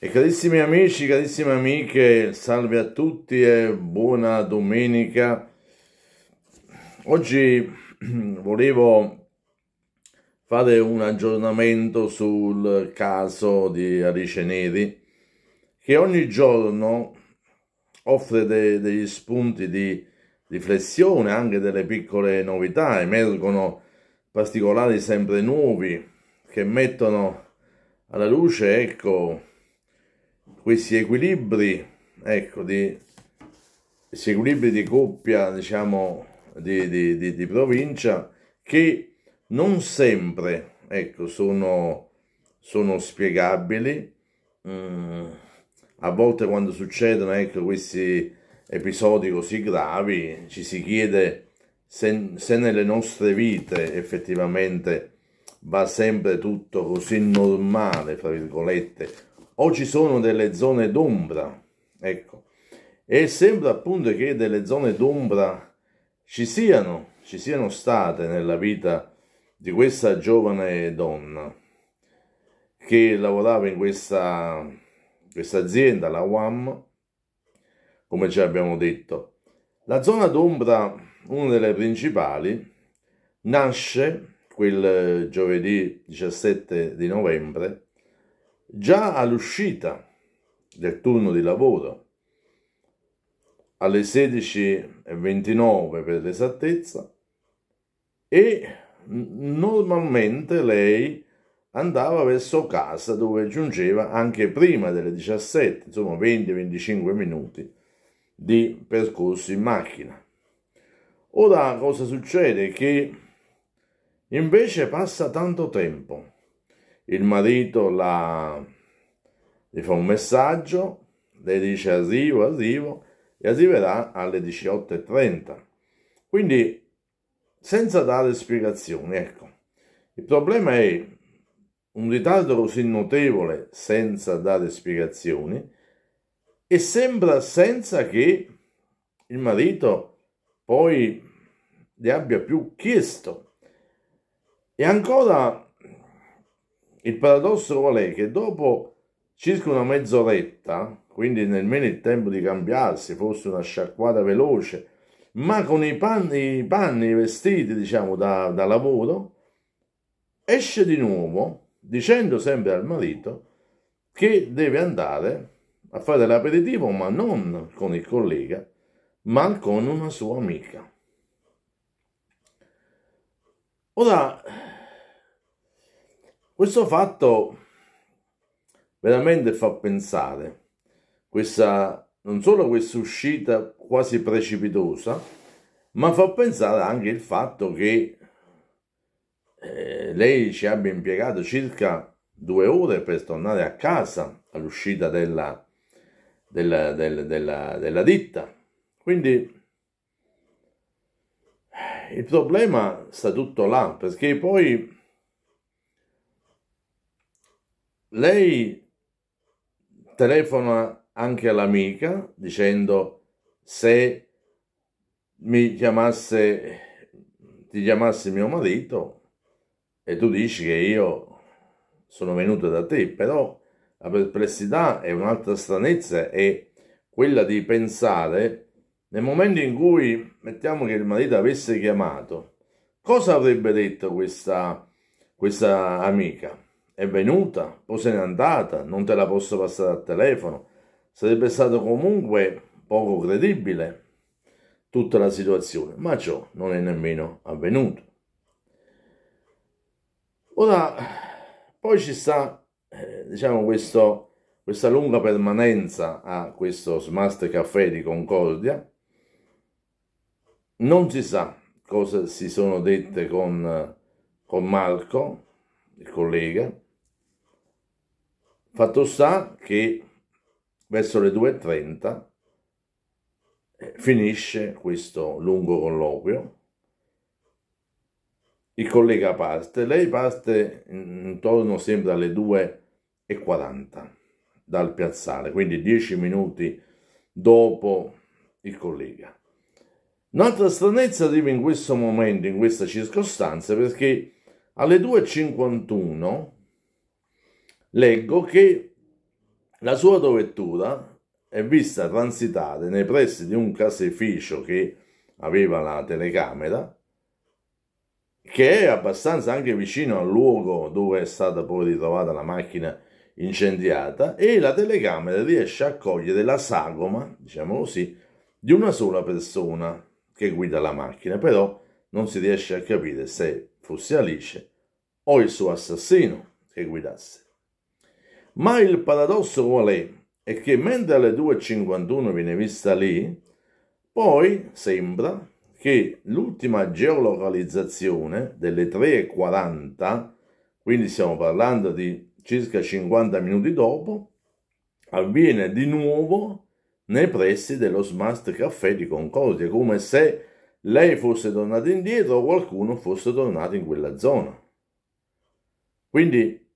E carissimi amici, carissime amiche, salve a tutti e buona domenica. Oggi volevo fare un aggiornamento sul caso di Alice Neri, che ogni giorno offre de degli spunti di riflessione, anche delle piccole novità, emergono particolari sempre nuovi che mettono alla luce, ecco, questi equilibri, ecco, di, questi equilibri di coppia, diciamo, di, di, di, di provincia, che non sempre, ecco, sono, sono spiegabili. Mm, a volte quando succedono, ecco, questi episodi così gravi, ci si chiede se, se nelle nostre vite effettivamente va sempre tutto così normale, fra virgolette, o ci sono delle zone d'ombra. Ecco, e sembra appunto che delle zone d'ombra ci siano, ci siano state nella vita di questa giovane donna che lavorava in questa, questa azienda, la UAM, come già abbiamo detto. La zona d'ombra, una delle principali, nasce quel giovedì 17 di novembre Già all'uscita del turno di lavoro, alle 16.29 per l'esattezza, e normalmente lei andava verso casa dove giungeva anche prima delle 17, insomma 20-25 minuti di percorso in macchina. Ora cosa succede? Che invece passa tanto tempo il marito la, gli fa un messaggio, lei dice arrivo, arrivo, e arriverà alle 18.30. Quindi, senza dare spiegazioni, ecco. Il problema è un ritardo così notevole senza dare spiegazioni e sembra senza che il marito poi le abbia più chiesto. E ancora il paradosso qual è? Che dopo circa una mezz'oretta, quindi nemmeno il tempo di cambiarsi, fosse una sciacquata veloce, ma con i panni, i panni vestiti, diciamo, da, da lavoro, esce di nuovo dicendo sempre al marito che deve andare a fare l'aperitivo, ma non con il collega, ma con una sua amica. Ora, questo fatto veramente fa pensare, questa, non solo questa uscita quasi precipitosa, ma fa pensare anche il fatto che eh, lei ci abbia impiegato circa due ore per tornare a casa all'uscita della, della, della, della, della ditta. Quindi il problema sta tutto là, perché poi Lei telefona anche all'amica dicendo se mi chiamasse, ti chiamasse mio marito e tu dici che io sono venuto da te, però la perplessità è un'altra stranezza è quella di pensare nel momento in cui mettiamo che il marito avesse chiamato, cosa avrebbe detto questa, questa amica? È venuta, poi se n'è andata, non te la posso passare al telefono. Sarebbe stato comunque poco credibile tutta la situazione, ma ciò non è nemmeno avvenuto. Ora, poi ci sta, eh, diciamo, questo, questa lunga permanenza a questo Smart Café di Concordia. Non si sa cosa si sono dette con, con Marco, il collega, Fatto sta che verso le 2.30 eh, finisce questo lungo colloquio. Il collega parte, lei parte intorno sempre alle 2.40 dal piazzale, quindi 10 minuti dopo il collega. Un'altra stranezza arriva in questo momento, in questa circostanza, perché alle 2.51 leggo che la sua dovettura è vista transitare nei pressi di un caseificio che aveva la telecamera, che è abbastanza anche vicino al luogo dove è stata poi ritrovata la macchina incendiata, e la telecamera riesce a cogliere la sagoma, diciamo così, di una sola persona che guida la macchina, però non si riesce a capire se fosse Alice o il suo assassino che guidasse. Ma il paradosso qual è? È che mentre alle 2.51 viene vista lì, poi sembra che l'ultima geolocalizzazione delle 3.40, quindi stiamo parlando di circa 50 minuti dopo, avviene di nuovo nei pressi dello Smart Café di Concordia, come se lei fosse tornata indietro o qualcuno fosse tornato in quella zona. Quindi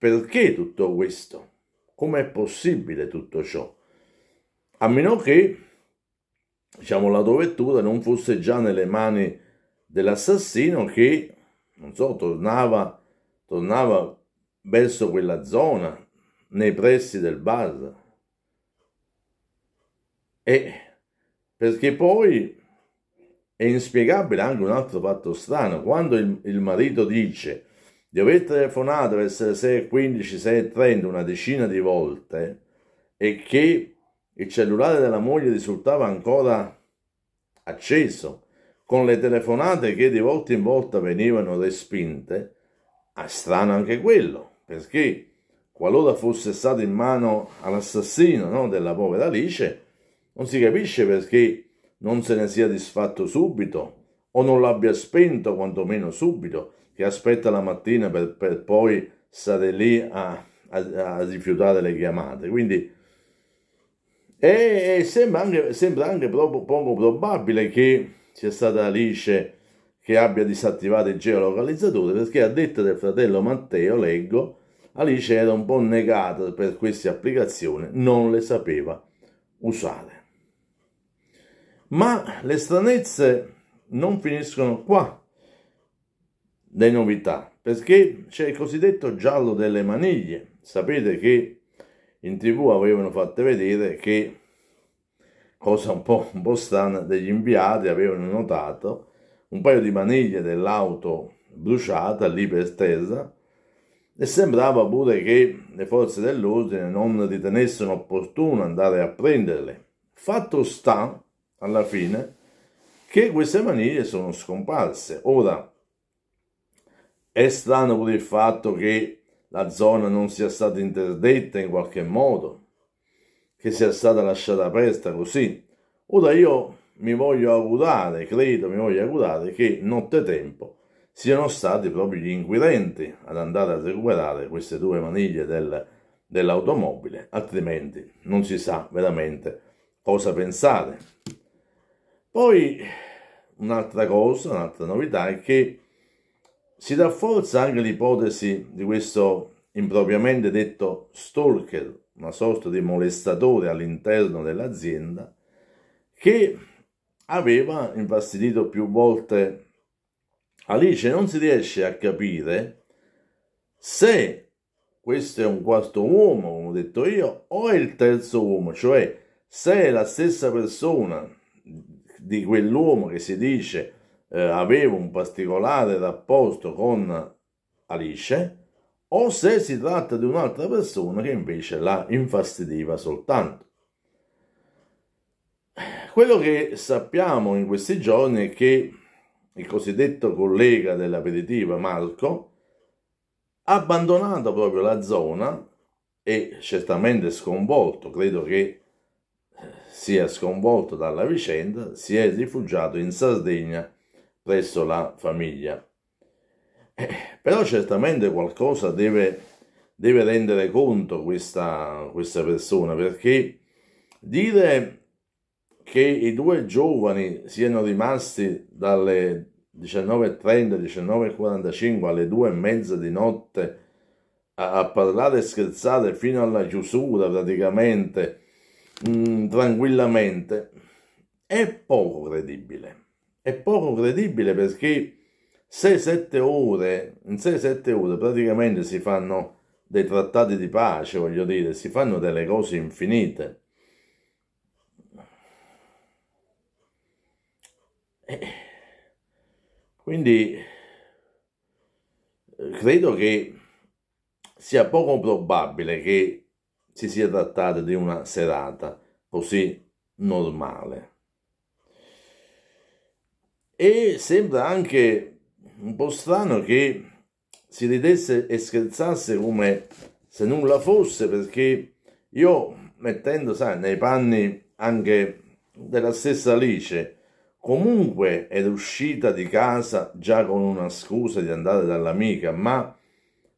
perché tutto questo? Com'è possibile tutto ciò? A meno che diciamo, la dovettura non fosse già nelle mani dell'assassino che, non so, tornava, tornava verso quella zona, nei pressi del bar. E perché poi è inspiegabile anche un altro fatto strano, quando il, il marito dice di aver telefonato verso le 6.15, 6.30 una decina di volte e che il cellulare della moglie risultava ancora acceso, con le telefonate che di volta in volta venivano respinte, è strano anche quello, perché qualora fosse stato in mano all'assassino no, della povera Alice, non si capisce perché non se ne sia disfatto subito o non l'abbia spento quantomeno subito che aspetta la mattina per, per poi stare lì a, a, a, rifiutare le chiamate. Quindi e, e sembra anche, sembra anche poco, poco probabile che sia stata Alice che abbia disattivato il geolocalizzatore perché a detta del fratello Matteo, leggo, Alice era un po' negata per queste applicazioni, non le sapeva usare. Ma le stranezze non finiscono qua le novità, perché c'è il cosiddetto giallo delle maniglie. Sapete che in tv avevano fatto vedere che, cosa un po', un po strana, degli inviati avevano notato un paio di maniglie dell'auto bruciata lì per terra e sembrava pure che le forze dell'ordine non ritenessero opportuno andare a prenderle. Fatto sta, alla fine, che queste maniglie sono scomparse. Ora, è strano pure il fatto che la zona non sia stata interdetta in qualche modo, che sia stata lasciata aperta così. Ora io mi voglio augurare, credo, mi voglio augurare che nottetempo siano stati proprio gli inquirenti ad andare a recuperare queste due maniglie del, dell'automobile, altrimenti non si sa veramente cosa pensare. Poi un'altra cosa, un'altra novità è che si rafforza anche l'ipotesi di questo impropriamente detto stalker, una sorta di molestatore all'interno dell'azienda, che aveva infastidito più volte Alice. Non si riesce a capire se questo è un quarto uomo, come ho detto io, o è il terzo uomo, cioè se è la stessa persona di quell'uomo che si dice eh, aveva un particolare rapporto con Alice o se si tratta di un'altra persona che invece la infastidiva soltanto. Quello che sappiamo in questi giorni è che il cosiddetto collega dell'aperitivo Marco ha abbandonato proprio la zona e certamente sconvolto, credo che sia sconvolto dalla vicenda, si è rifugiato in Sardegna presso la famiglia. Eh, però certamente qualcosa deve, deve rendere conto questa, questa persona, perché dire che i due giovani siano rimasti dalle 19.30, 19.45 alle 2.30 di notte a, a, parlare e scherzare fino alla chiusura praticamente, mh, mm, tranquillamente, è poco credibile è poco credibile perché 6-7 ore, in 6-7 ore praticamente si fanno dei trattati di pace, voglio dire, si fanno delle cose infinite. E eh, quindi eh, credo che sia poco probabile che si sia trattato di una serata così normale. E sembra anche un po' strano che si ridesse e scherzasse come se nulla fosse, perché io mettendo, sai, nei panni anche della stessa Alice, comunque era uscita di casa già con una scusa di andare dall'amica, ma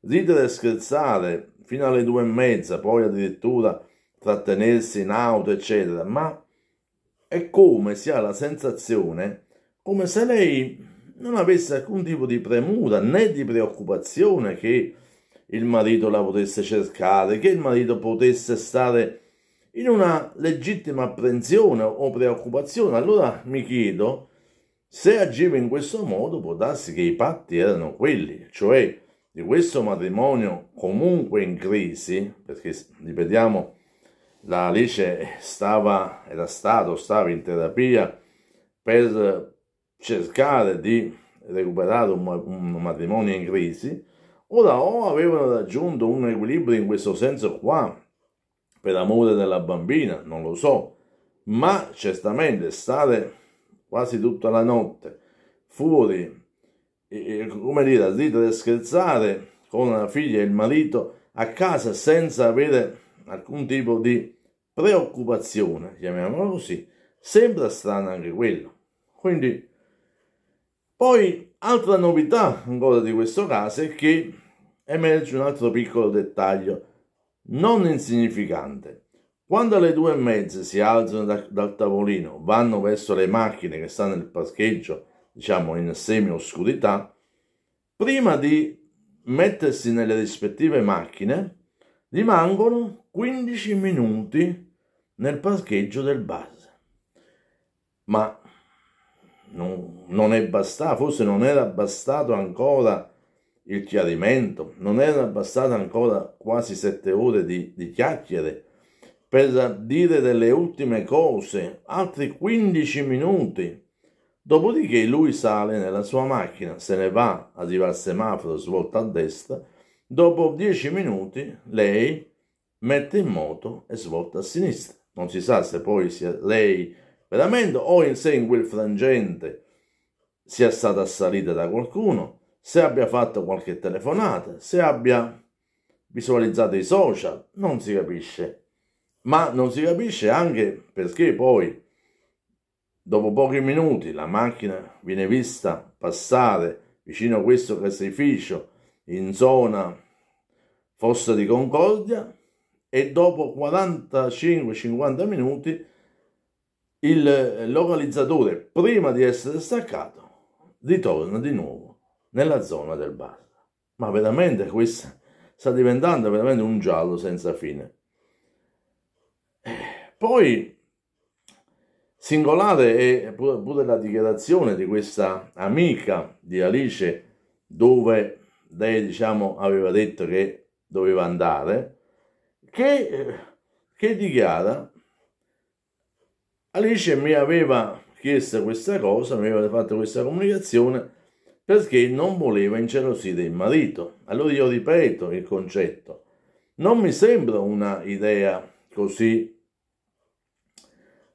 ridere e scherzare fino alle due e mezza, poi addirittura trattenersi in auto, eccetera, ma è come si ha la sensazione come se lei non avesse alcun tipo di premura né di preoccupazione che il marito la potesse cercare, che il marito potesse stare in una legittima apprensione o preoccupazione. Allora mi chiedo, se agiva in questo modo può darsi che i patti erano quelli, cioè di questo matrimonio comunque in crisi, perché ripetiamo, la Alice stava, era stato, stava in terapia per cercare di recuperare un, matrimonio in crisi, ora o avevano raggiunto un equilibrio in questo senso qua, per amore della bambina, non lo so, ma certamente stare quasi tutta la notte fuori, e, come dire, a ridere e scherzare con la figlia e il marito a casa senza avere alcun tipo di preoccupazione, chiamiamolo così, sembra strano anche quello. Quindi poi, altra novità ancora di questo caso è che emerge un altro piccolo dettaglio non insignificante. Quando alle due e mezza si alzano da, dal tavolino, vanno verso le macchine che stanno nel parcheggio, diciamo in semi-oscurità, prima di mettersi nelle rispettive macchine, rimangono 15 minuti nel parcheggio del bar. Ma non, non è bastato, forse non era bastato ancora il chiarimento, non era bastato ancora quasi sette ore di, di chiacchiere per dire delle ultime cose, altri 15 minuti. Dopodiché lui sale nella sua macchina, se ne va, arriva al semaforo, svolta a destra, dopo 10 minuti lei mette in moto e svolta a sinistra. Non si sa se poi lei veramente o in sé in quel frangente sia stata assalita da qualcuno, se abbia fatto qualche telefonata, se abbia visualizzato i social, non si capisce. Ma non si capisce anche perché poi, dopo pochi minuti, la macchina viene vista passare vicino a questo caseificio in zona Fossa di Concordia e dopo 45-50 minuti il localizzatore prima di essere staccato ritorna di nuovo nella zona del bar. Ma veramente questa sta diventando veramente un giallo senza fine. Eh, poi singolare è pure la dichiarazione di questa amica di Alice dove lei diciamo aveva detto che doveva andare che, eh, che dichiara Alice mi aveva chiesto questa cosa, mi aveva fatto questa comunicazione perché non voleva ingelosire il marito. Allora io ripeto il concetto. Non mi sembra una idea così,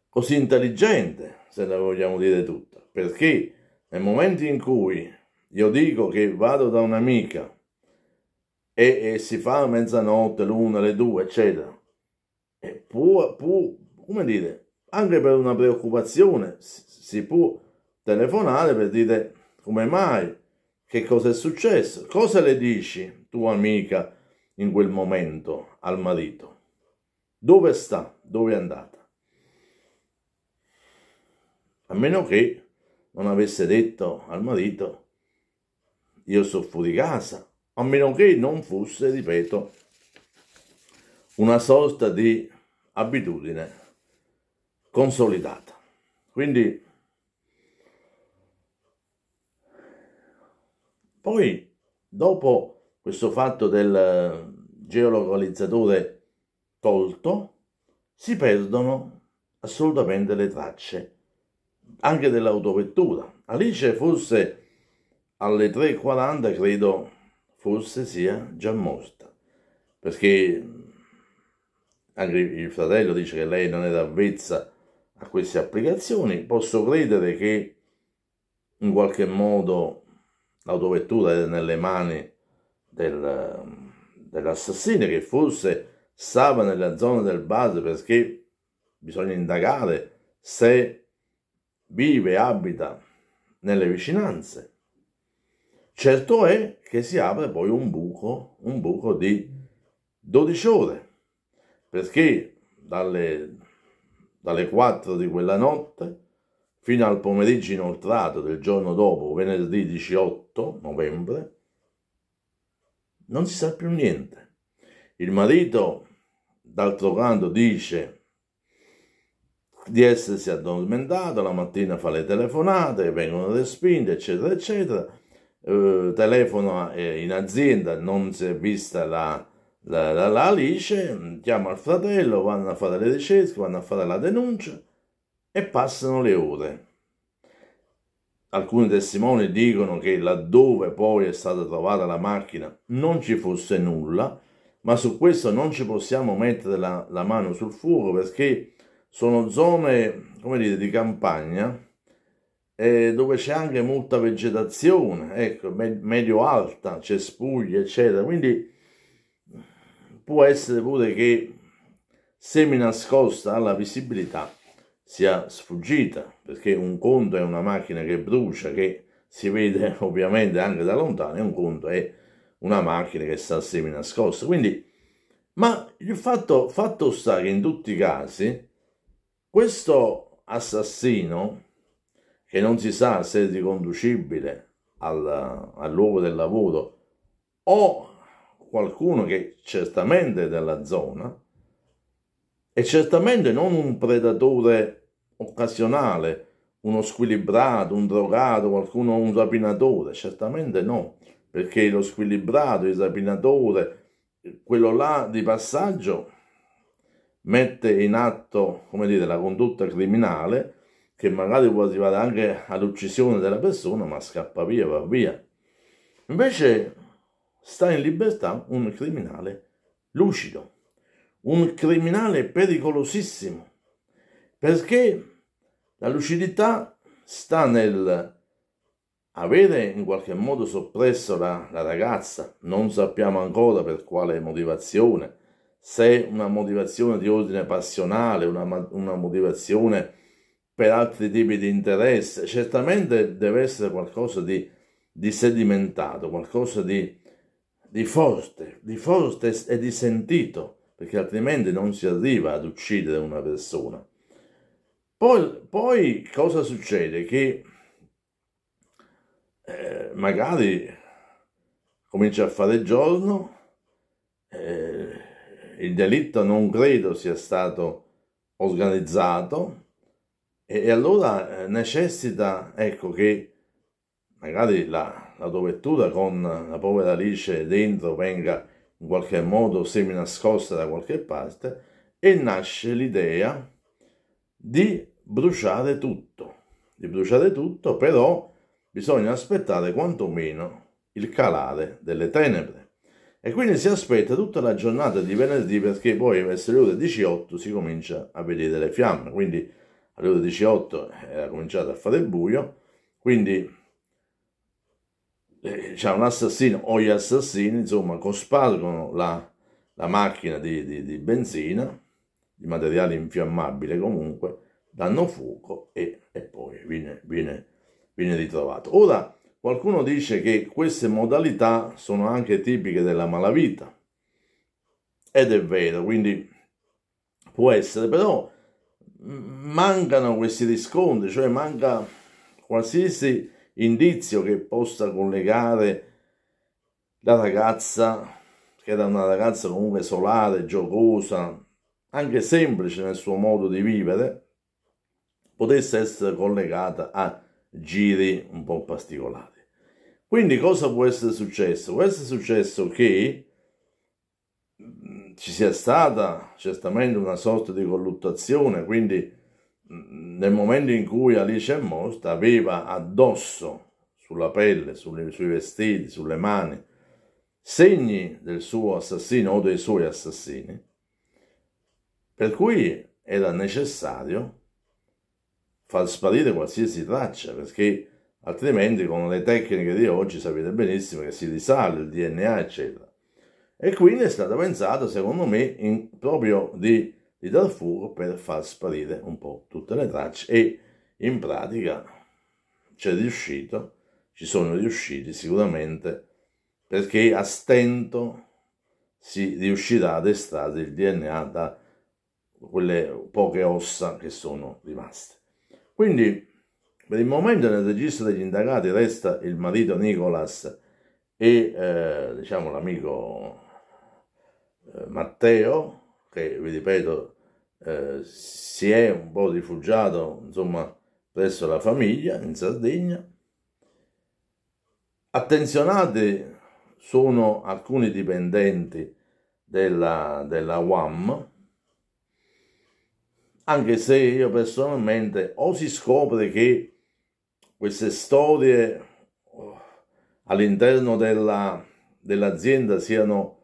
così intelligente, se la vogliamo dire tutta, perché nel momento in cui io dico che vado da un'amica e, e, si fa a mezzanotte, l'una, le due, eccetera, e può, può, come dire, anche per una preoccupazione si può telefonare per dire come mai, che cosa è successo, cosa le dici tua amica in quel momento al marito, dove sta, dove è andata. A meno che non avesse detto al marito io sto fuori casa, a meno che non fosse, ripeto, una sorta di abitudine consolidata. Quindi, poi dopo questo fatto del geolocalizzatore tolto, si perdono assolutamente le tracce anche dell'autovettura. Alice forse alle 3.40 credo forse sia già morta perché anche il fratello dice che lei non era avvezza a queste applicazioni, posso credere che in qualche modo l'autovettura era nelle mani del, dell'assassino che forse stava nella zona del base perché bisogna indagare se vive, abita nelle vicinanze. Certo è che si apre poi un buco, un buco di 12 ore, perché dalle dalle 4 di quella notte fino al pomeriggio inoltrato del giorno dopo, venerdì 18 novembre, non si sa più niente. Il marito, d'altro canto, dice di essersi addormentato, la mattina fa le telefonate, vengono respinte, eccetera, eccetera. Eh, telefona eh, in azienda, non si è vista la la, la, la Alice mm, chiama il fratello, vanno a fare le ricerche, vanno a fare la denuncia e passano le ore. Alcuni testimoni dicono che laddove poi è stata trovata la macchina non ci fosse nulla, ma su questo non ci possiamo mettere la, la mano sul fuoco perché sono zone, come dire, di campagna eh, dove c'è anche molta vegetazione, ecco, me, medio alta, cespuglie, eccetera. Quindi può essere pure che semi nascosta alla visibilità sia sfuggita, perché un conto è una macchina che brucia, che si vede ovviamente anche da lontano, e un conto è una macchina che sta semi nascosta. Quindi, ma il fatto, fatto sta che in tutti i casi questo assassino, che non si sa se è riconducibile al, al luogo del lavoro o qualcuno che certamente è della zona e certamente non un predatore occasionale, uno squilibrato, un drogato, qualcuno, un rapinatore, certamente no, perché lo squilibrato, il rapinatore, quello là di passaggio mette in atto, come dire, la condotta criminale che magari può arrivare anche all'uccisione della persona, ma scappa via, va via. Invece sta in libertà un criminale lucido, un criminale pericolosissimo, perché la lucidità sta nel avere in qualche modo soppresso la, la ragazza, non sappiamo ancora per quale motivazione, se una motivazione di ordine passionale, una, una motivazione per altri tipi di interesse, certamente deve essere qualcosa di, di sedimentato, qualcosa di di forte, di forte e di sentito, perché altrimenti non si arriva ad uccidere una persona. Poi, poi cosa succede? Che eh, magari comincia a fare giorno, eh, il delitto non credo sia stato organizzato e, e allora eh, necessita, ecco, che magari la, la tua con la povera Alice dentro venga in qualche modo semi nascosta da qualche parte e nasce l'idea di bruciare tutto, di bruciare tutto, però bisogna aspettare quantomeno il calare delle tenebre. E quindi si aspetta tutta la giornata di venerdì perché poi verso le ore 18 si comincia a vedere le fiamme, quindi alle ore 18 era cominciato a fare buio, quindi eh, c'è un assassino o gli assassini, insomma, cospargono la, la macchina di, di, di benzina, di materiale infiammabile comunque, danno fuoco e, e poi viene, viene, viene ritrovato. Ora, Qualcuno dice che queste modalità sono anche tipiche della malavita. Ed è vero, quindi può essere, però mancano questi riscontri, cioè manca qualsiasi indizio che possa collegare la ragazza, che era una ragazza comunque solare, giocosa, anche semplice nel suo modo di vivere, potesse essere collegata a giri un po' particolari. Quindi cosa può essere successo? Può essere successo che mm, ci sia stata certamente una sorta di colluttazione, quindi nel momento in cui Alice è morta aveva addosso sulla pelle, sulle, sui vestiti, sulle mani, segni del suo assassino o dei suoi assassini, per cui era necessario far sparire qualsiasi traccia, perché altrimenti con le tecniche di oggi sapete benissimo che si risale il DNA, eccetera. E quindi è stato pensato, secondo me, in, proprio di di Darfur per far sparire un po' tutte le tracce e in pratica c'è riuscito, ci sono riusciti sicuramente perché a stento si riuscirà ad estrarre il DNA da quelle poche ossa che sono rimaste. Quindi per il momento nel registro degli indagati resta il marito Nicolas e eh, diciamo l'amico eh, Matteo che vi ripeto eh, si è un po' rifugiato insomma presso la famiglia in Sardegna. Attenzionati sono alcuni dipendenti della, della UAM, anche se io personalmente o si scopre che queste storie oh, all'interno dell'azienda dell siano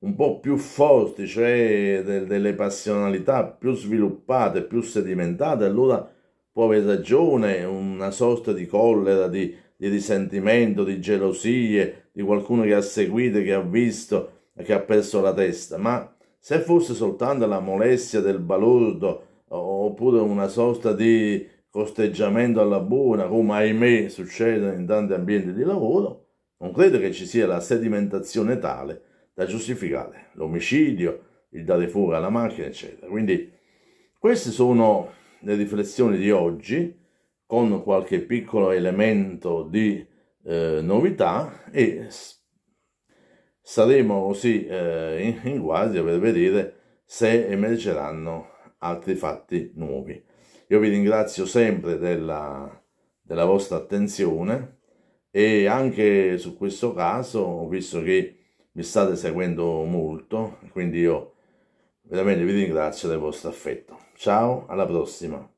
un po' più forti, cioè de delle passionalità più sviluppate, più sedimentate, allora può avere ragione una sorta di collera, di, di risentimento, di gelosie, di qualcuno che ha seguito, che ha visto, che ha perso la testa, ma se fosse soltanto la molestia del balordo oppure una sorta di costeggiamento alla buona, come ahimè succede in tanti ambienti di lavoro, non credo che ci sia la sedimentazione tale da giustificare, l'omicidio, il dare fuga alla macchina, eccetera. Quindi queste sono le riflessioni di oggi, con qualche piccolo elemento di eh, novità e saremo così eh, in, in guardia per vedere se emergeranno altri fatti nuovi. Io vi ringrazio sempre della, della vostra attenzione e anche su questo caso ho visto che mi state seguendo molto, quindi io veramente vi ringrazio del vostro affetto. Ciao, alla prossima!